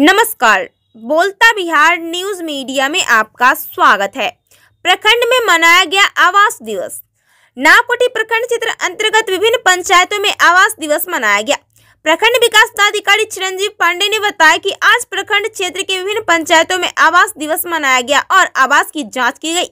नमस्कार बोलता Bihar news media में आपका स्वागत है प्रखंड में मनाया गया आवास दिवस नावकोटी प्रखंड क्षेत्र अंतर्गत विभिन्न पंचायतों में आवास दिवस मनाया गया प्रखंड विकास पदाधिकारी चिरंजीव पांडे ने बताया कि आज प्रखंड क्षेत्र के विभिन्न पंचायतों में आवास दिवस मनाया गया और आवास की जाँच की गयी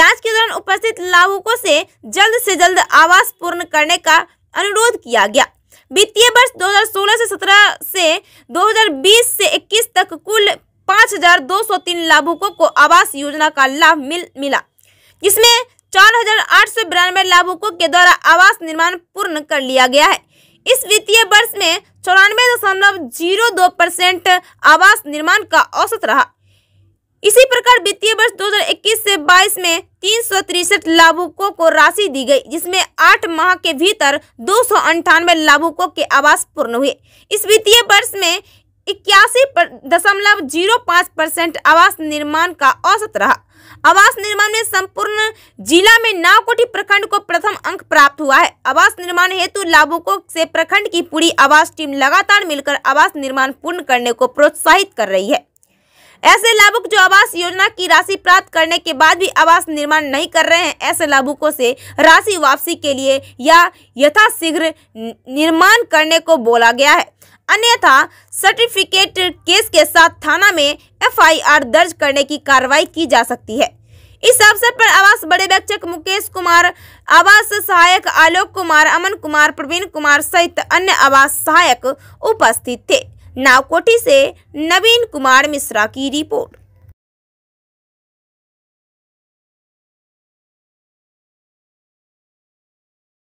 जाँच के दौरान उपस्थित लाभुकों से जल्द से जल्द आवास पूर्ण करने का अनुरोध किया गया वित्तीय वर्ष 2016 से 17 से 2020 से 21 तक कुल 5,203 लाभुकों को आवास योजना का लाभ मिल मिला जिसमें चार हजार आठ सौ बिरानवे लाभुकों के द्वारा आवास निर्माण पूर्ण कर लिया गया है इस वित्तीय वर्ष में चौरानवे दशमलव जीरो दो परसेंट आवास निर्माण का औसत रहा इसी प्रकार वित्तीय वर्ष 2021 से 22 में तीन लाभुकों को राशि दी गई जिसमें आठ माह के भीतर दो लाभुकों के आवास पूर्ण हुए इस वित्तीय वर्ष में इक्यासी दशमलव जीरो पाँच परसेंट आवास निर्माण का औसत रहा आवास निर्माण में संपूर्ण जिला में नावकोटी प्रखंड को प्रथम अंक प्राप्त हुआ है आवास निर्माण हेतु लाभुकों से प्रखंड की पूरी आवास टीम लगातार मिलकर आवास निर्माण पूर्ण करने को प्रोत्साहित कर रही है ऐसे लाभुक जो आवास योजना की राशि प्राप्त करने के बाद भी आवास निर्माण नहीं कर रहे हैं ऐसे लाभुकों से राशि वापसी के लिए या यथाशीघ्र निर्माण करने को बोला गया है अन्यथा सर्टिफिकेट केस के साथ थाना में एफआईआर दर्ज करने की कार्रवाई की जा सकती है इस अवसर पर आवास बड़े व्यक्षक मुकेश कुमार आवास सहायक आलोक कुमार अमन कुमार प्रवीण कुमार सहित अन्य आवास सहायक उपस्थित थे नावकोटी से नवीन कुमार मिश्रा की रिपोर्ट